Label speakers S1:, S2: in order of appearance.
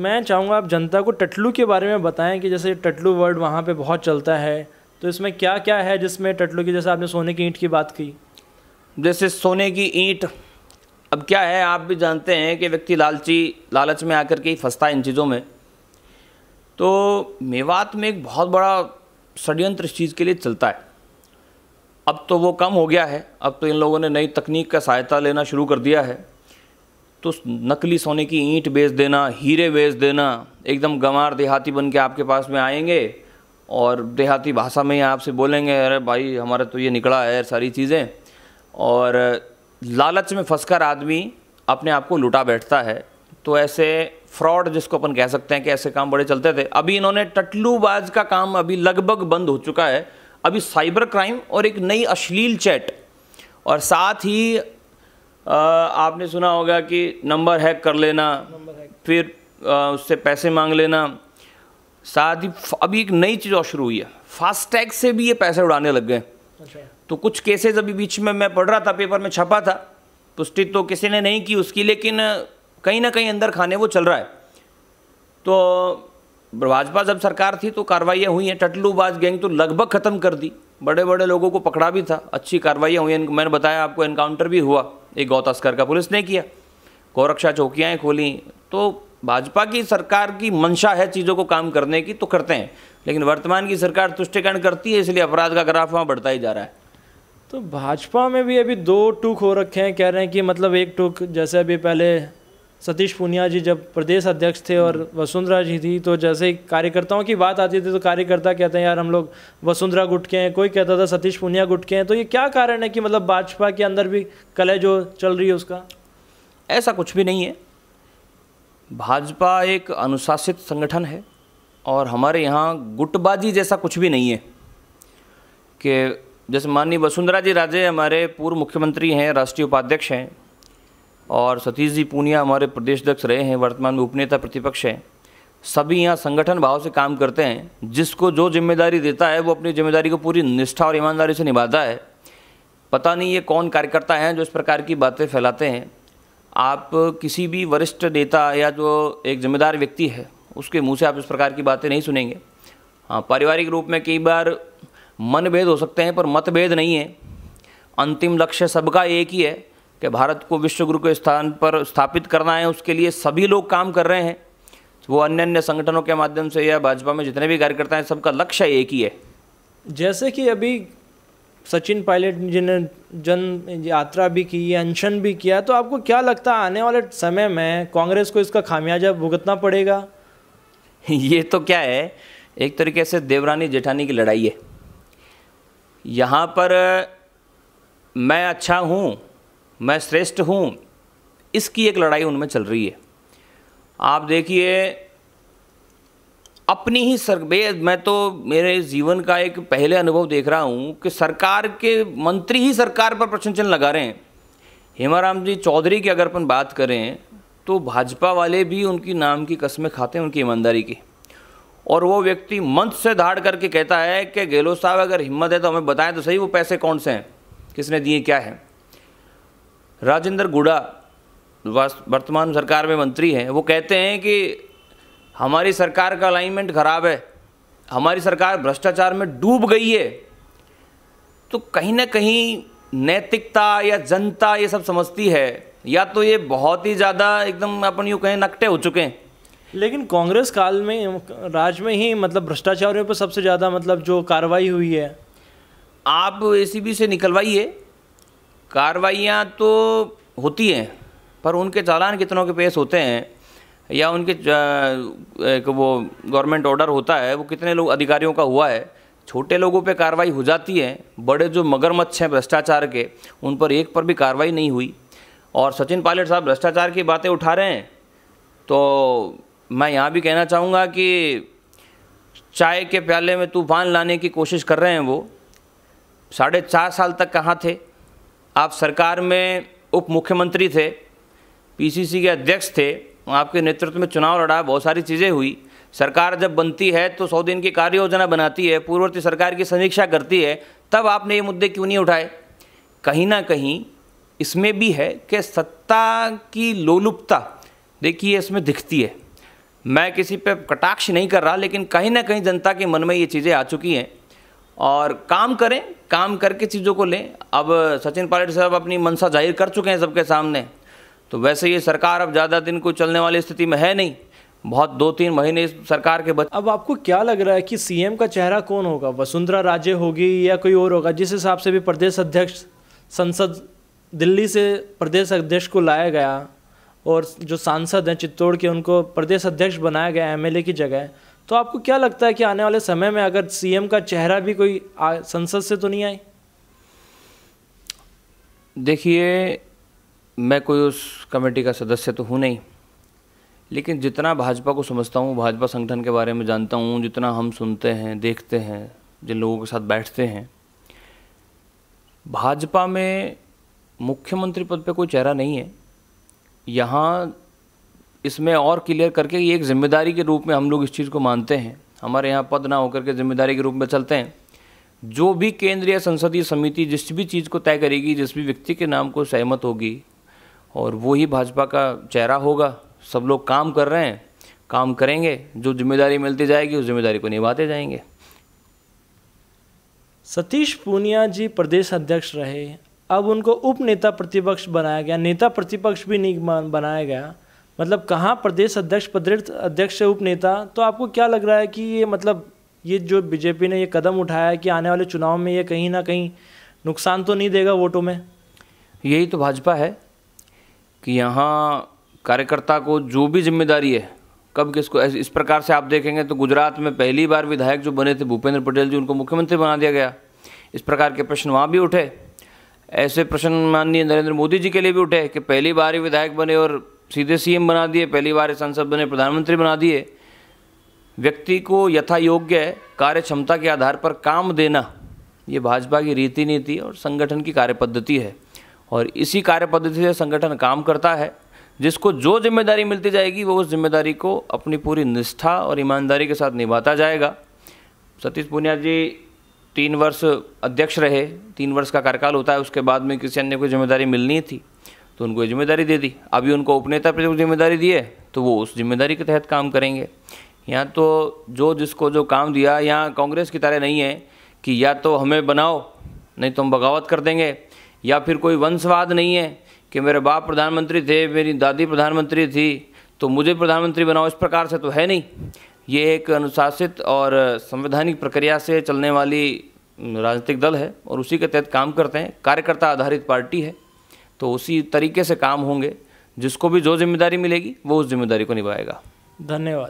S1: मैं चाहूँगा आप जनता को टटलू के बारे में बताएं कि जैसे टटलू वर्ड वहाँ पे बहुत चलता है तो इसमें क्या क्या है जिसमें टटलू की जैसे आपने सोने की ईंट की बात की जैसे सोने की
S2: ईंट अब क्या है आप भी जानते हैं कि व्यक्ति लालची लालच में आकर के ही फंसता है इन चीज़ों में तो मेवात में एक बहुत बड़ा षड्यंत्र इस चीज़ के लिए चलता है अब तो वो कम हो गया है अब तो इन लोगों ने नई तकनीक का सहायता लेना शुरू कर दिया है तो नकली सोने की ईंट बेच देना हीरे बेच देना एकदम गंवार देहाती बन के आपके पास में आएंगे और देहाती भाषा में ही आपसे बोलेंगे अरे भाई हमारा तो ये निकला है सारी चीज़ें और लालच में फंसकर आदमी अपने आप को लुटा बैठता है तो ऐसे फ्रॉड जिसको अपन कह सकते हैं कि ऐसे काम बड़े चलते थे अभी इन्होंने टटलूबाज का काम अभी लगभग बंद हो चुका है अभी साइबर क्राइम और एक नई अश्लील चैट और साथ ही आपने सुना होगा कि नंबर हैक कर लेना हैक। फिर उससे पैसे मांग लेना साथ ही अभी एक नई चीज़ और शुरू हुई है फास्टैग से भी ये पैसे उड़ाने लग गए अच्छा। तो कुछ केसेस अभी बीच में मैं पढ़ रहा था पेपर में छपा था पुष्टि तो किसी ने नहीं की उसकी लेकिन कहीं ना कहीं अंदर खाने वो चल रहा है तो भाजपा जब सरकार थी तो कार्रवाइयाँ हुई हैं टटलूबाज गैंग तो लगभग ख़त्म कर दी बड़े बड़े लोगों को पकड़ा भी था अच्छी कार्रवाइयाँ हुई मैंने बताया आपको एनकाउंटर भी हुआ एक गौ तस्कर का पुलिस ने किया गौरक्षा चौकियाँ खोली तो भाजपा की सरकार की मंशा है चीज़ों को काम करने की तो करते हैं लेकिन वर्तमान की सरकार तुष्टिकरण करती है इसलिए अपराध का ग्राफ वहाँ बढ़ता ही जा रहा है
S1: तो भाजपा में भी अभी दो टूक हो रखे हैं कह रहे हैं कि मतलब एक टूक जैसे अभी पहले सतीश पुनिया जी जब प्रदेश अध्यक्ष थे और वसुंधरा जी थी तो जैसे कार्यकर्ताओं की बात आती थी तो कार्यकर्ता कहते हैं यार हम लोग वसुंधरा गुट के हैं कोई कहता था सतीश पुनिया गुट के हैं तो ये क्या कारण है कि मतलब भाजपा के अंदर भी कलह जो चल रही है उसका ऐसा कुछ भी नहीं है भाजपा एक
S2: अनुशासित संगठन है और हमारे यहाँ गुटबाजी जैसा कुछ भी नहीं है कि जैसे माननीय वसुंधरा जी राजे हमारे पूर्व मुख्यमंत्री हैं राष्ट्रीय उपाध्यक्ष हैं और सतीश जी पूनिया हमारे प्रदेश अध्यक्ष रहे हैं वर्तमान में उपनेता प्रतिपक्ष हैं सभी यहाँ संगठन भाव से काम करते हैं जिसको जो जिम्मेदारी देता है वो अपनी जिम्मेदारी को पूरी निष्ठा और ईमानदारी से निभाता है पता नहीं ये कौन कार्यकर्ता हैं जो इस प्रकार की बातें फैलाते हैं आप किसी भी वरिष्ठ नेता या जो एक जिम्मेदार व्यक्ति है उसके मुंह से आप इस प्रकार की बातें नहीं सुनेंगे हाँ पारिवारिक रूप में कई बार मनभेद हो सकते हैं पर मतभेद नहीं है अंतिम लक्ष्य सबका एक ही है कि भारत को विश्वगुरु के स्थान पर स्थापित करना है उसके लिए सभी लोग काम कर रहे हैं वो अन्य अन्य संगठनों के माध्यम से या भाजपा में जितने भी कार्यकर्ता हैं सबका लक्ष्य एक ही है
S1: जैसे कि अभी सचिन पायलट जी ने जन यात्रा भी की है अनशन भी किया तो आपको क्या लगता है आने वाले समय में कांग्रेस को इसका खामियाजा भुगतना पड़ेगा ये तो क्या है एक तरीके से देवरानी जेठानी की लड़ाई है
S2: यहाँ पर मैं अच्छा हूँ मैं श्रेष्ठ हूँ इसकी एक लड़ाई उनमें चल रही है आप देखिए अपनी ही सर मैं तो मेरे जीवन का एक पहले अनुभव देख रहा हूँ कि सरकार के मंत्री ही सरकार पर प्रश्न चिन्ह लगा रहे हैं हेमाराम जी चौधरी की अगर अपन बात करें तो भाजपा वाले भी उनकी नाम की कस्में खाते हैं उनकी ईमानदारी की और वो व्यक्ति मंच से धाड़ करके कहता है कि गहलोत साहब अगर हिम्मत है तो हमें बताएं तो सही वो पैसे कौन से हैं किसने दिए क्या है राजेंद्र गुड़ा वर्तमान सरकार में मंत्री हैं वो कहते हैं कि हमारी सरकार का अलाइनमेंट ख़राब है हमारी सरकार भ्रष्टाचार में डूब गई है तो कहीं ना कहीं नैतिकता या जनता ये सब समझती है या तो ये बहुत ही ज़्यादा एकदम अपन यूँ कहें नकटे हो चुके
S1: हैं लेकिन कांग्रेस काल में राज में ही मतलब भ्रष्टाचारियों पर सबसे ज़्यादा मतलब जो कार्रवाई हुई है आप ए से निकलवाइए कार्रवाइयाँ तो
S2: होती हैं पर उनके चालान कितनों के पेश होते हैं या उनके एक वो गवर्नमेंट ऑर्डर होता है वो कितने लोग अधिकारियों का हुआ है छोटे लोगों पे कार्रवाई हो जाती है बड़े जो मगरमच्छ हैं भ्रष्टाचार के उन पर एक पर भी कार्रवाई नहीं हुई और सचिन पायलट साहब भ्रष्टाचार की बातें उठा रहे हैं तो मैं यहाँ भी कहना चाहूँगा कि चाय के प्याले में तूफान लाने की कोशिश कर रहे हैं वो साढ़े चार साल तक कहाँ थे आप सरकार में उप मुख्यमंत्री थे पीसीसी के अध्यक्ष थे आपके नेतृत्व में चुनाव लड़ा बहुत सारी चीज़ें हुई सरकार जब बनती है तो सौ दिन की कार्य योजना बनाती है पूर्ववर्ती सरकार की समीक्षा करती है तब आपने ये मुद्दे क्यों नहीं उठाए कहीं ना कहीं इसमें भी है कि सत्ता की लोलुपता देखिए इसमें दिखती है मैं किसी पे कटाक्ष नहीं कर रहा लेकिन कहीं ना कहीं जनता के मन में ये चीज़ें आ चुकी हैं और काम करें काम करके चीज़ों को लें अब सचिन पायलट साहब अपनी मनसा जाहिर कर चुके हैं सबके सामने तो वैसे ये सरकार अब ज़्यादा दिन को चलने वाली स्थिति में है नहीं बहुत
S1: दो तीन महीने इस सरकार के बच अब आपको क्या लग रहा है कि सीएम का चेहरा कौन होगा वसुंधरा राजे होगी या कोई और होगा जिस हिसाब से भी प्रदेश अध्यक्ष संसद दिल्ली से प्रदेश अध्यक्ष को लाया गया और जो सांसद हैं चित्तौड़ के उनको प्रदेश अध्यक्ष बनाया गया एमएलए की जगह तो आपको क्या लगता है कि आने वाले समय में अगर सीएम का चेहरा भी कोई आ, संसद से तो नहीं आए देखिए
S2: मैं कोई उस कमेटी का सदस्य तो हूँ नहीं लेकिन जितना भाजपा को समझता हूँ भाजपा संगठन के बारे में जानता हूँ जितना हम सुनते हैं देखते हैं जिन लोगों के साथ बैठते हैं भाजपा में मुख्यमंत्री पद पे कोई चेहरा नहीं है यहाँ इसमें और क्लियर करके ये एक जिम्मेदारी के रूप में हम लोग इस चीज़ को मानते हैं हमारे यहाँ पद ना होकर के जिम्मेदारी के रूप में चलते हैं जो भी केंद्रीय संसदीय समिति जिस भी चीज़ को तय करेगी जिस भी व्यक्ति के नाम को सहमत होगी और वो ही भाजपा का चेहरा होगा सब लोग काम कर रहे हैं काम करेंगे जो जिम्मेदारी मिलती जाएगी उस जिम्मेदारी को निभाते जाएंगे
S1: सतीश पूनिया जी प्रदेश अध्यक्ष रहे अब उनको उप नेता प्रतिपक्ष बनाया गया नेता प्रतिपक्ष भी नहीं बनाया गया मतलब कहाँ प्रदेश अध्यक्ष प्रदेश अध्यक्ष उपनेता तो आपको क्या लग रहा है कि ये मतलब ये जो बीजेपी ने ये कदम उठाया है कि आने वाले चुनाव में ये कहीं ना कहीं नुकसान तो नहीं देगा वोटों में यही तो भाजपा है
S2: कि यहाँ कार्यकर्ता को जो भी जिम्मेदारी है कब किसको इस प्रकार से आप देखेंगे तो गुजरात में पहली बार विधायक जो बने थे भूपेंद्र पटेल जी उनको मुख्यमंत्री बना दिया गया इस प्रकार के प्रश्न वहाँ भी उठे ऐसे प्रश्न माननीय नरेंद्र मोदी जी के लिए भी उठे कि पहली बार ही विधायक बने और सीधे सीएम बना दिए पहली बार संसद बने प्रधानमंत्री बना दिए व्यक्ति को यथा योग्य कार्य क्षमता के आधार पर काम देना ये भाजपा की रीति नीति और संगठन की कार्य पद्धति है और इसी कार्य पद्धति से संगठन काम करता है जिसको जो जिम्मेदारी मिलती जाएगी वो उस जिम्मेदारी को अपनी पूरी निष्ठा और ईमानदारी के साथ निभाता जाएगा सतीश पुनिया जी तीन वर्ष अध्यक्ष रहे तीन वर्ष का कार्यकाल होता है उसके बाद में किसी अन्य को जिम्मेदारी मिलनी थी तो उनको जिम्मेदारी दे दी अभी उनको उपनेता प्रति जिम्मेदारी दी है तो वो उस जिम्मेदारी के तहत काम करेंगे यहाँ तो जो जिसको जो काम दिया यहाँ कांग्रेस की तरह नहीं है कि या तो हमें बनाओ नहीं तो हम बगावत कर देंगे या फिर कोई वंशवाद नहीं है कि मेरे बाप प्रधानमंत्री थे मेरी दादी प्रधानमंत्री थी तो मुझे प्रधानमंत्री बनाओ इस प्रकार से तो है नहीं ये एक अनुशासित और संवैधानिक प्रक्रिया से चलने वाली राजनीतिक दल है और उसी के तहत काम करते हैं कार्यकर्ता आधारित पार्टी है तो उसी तरीके से काम होंगे जिसको भी जो जिम्मेदारी मिलेगी वो उस जिम्मेदारी को निभाएगा
S1: धन्यवाद